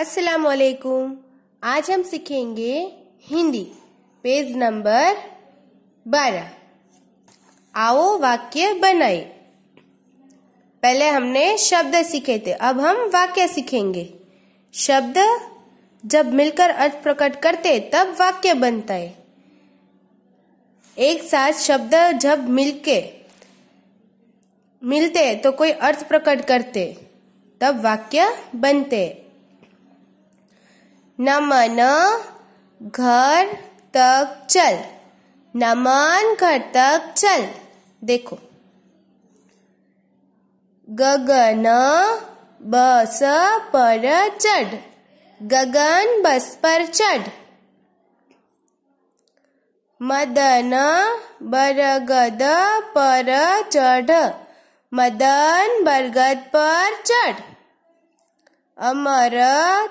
अस्सलाम वालेकुम आज हम सीखेंगे हिंदी पेज नंबर बारह आओ वाक्य बनाए पहले हमने शब्द सीखे थे अब हम वाक्य सीखेंगे शब्द जब मिलकर अर्थ प्रकट करते तब वाक्य बनता है एक साथ शब्द जब मिलके मिलते तो कोई अर्थ प्रकट करते तब वाक्य बनते नमन घर तक चल नमन घर तक चल देखो गगन बस पर चढ़ गगन बस पर चढ़ मदन बरगद पर चढ़ मदन बरगद पर चढ़ अमर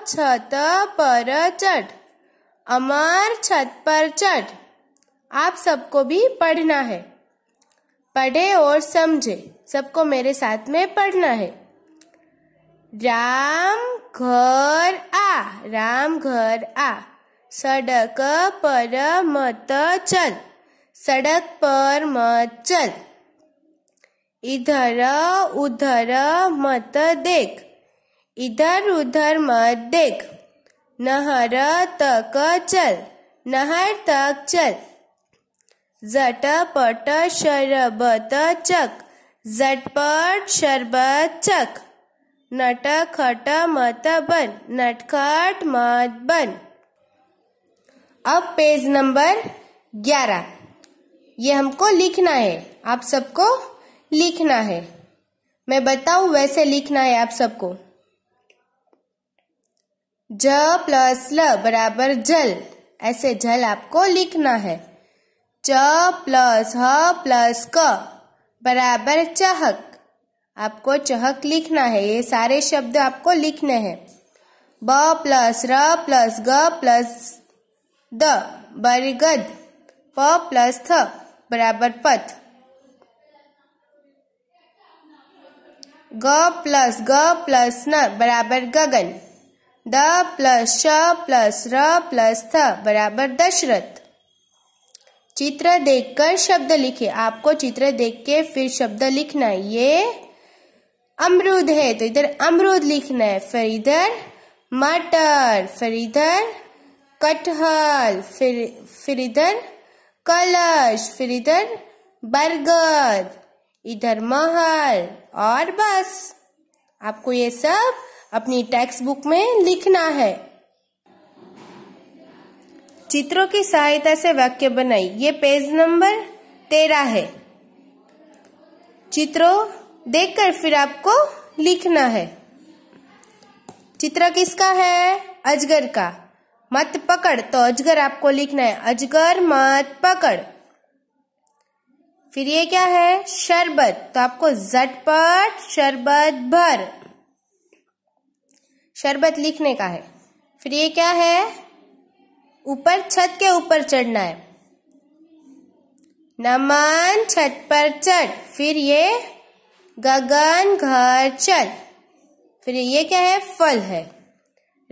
छत पर चट अमर छत पर चट आप सबको भी पढ़ना है पढ़े और समझे सबको मेरे साथ में पढ़ना है राम घर आ राम घर आ सड़क पर मत चल सड़क पर मत चल इधर उधर मत देख इधर उधर मत देख नहर तक चल नहर तक चल जट पट शरबत चक झटपट शरबत चक नट खट मत बन नटखट मत बन अब पेज नंबर ग्यारह ये हमको लिखना है आप सबको लिखना है मैं बताऊं वैसे लिखना है आप सबको ज प्लस ल बराबर जल ऐसे जल आपको लिखना है च प्लस ह प्लस क बराबर चहक आपको चहक लिखना है ये सारे शब्द आपको लिखने हैं ब प्लस र प्लस ग प्लस द बरगद प प्लस थ बराबर पथ ग प्लस ग प्लस न बराबर गगन द प्लस श प्लस र प्लस थ बराबर दशरथ चित्र देखकर शब्द लिखे आपको चित्र देख के फिर शब्द लिखना है ये अमरूद है तो इधर अमरूद लिखना है फिर इधर मटर फिर इधर कटहल फिर फिर इधर कलश फिर इधर बरगद इधर महल और बस आपको ये सब अपनी टेक्स्ट बुक में लिखना है चित्रों की सहायता से वाक्य बनाई ये पेज नंबर तेरह है चित्रों देखकर फिर आपको लिखना है चित्र किसका है अजगर का मत पकड़ तो अजगर आपको लिखना है अजगर मत पकड़ फिर ये क्या है शरबत तो आपको झटपट शरबत भर शरबत लिखने का है फिर ये क्या है ऊपर छत के ऊपर चढ़ना है नमन छत पर चढ़ फिर ये गगन घर चल फिर ये क्या है फल है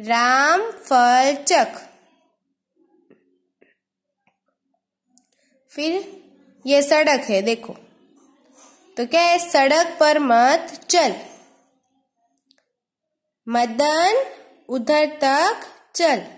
राम फल चक फिर ये सड़क है देखो तो क्या है सड़क पर मत चल मदन उधर तक चल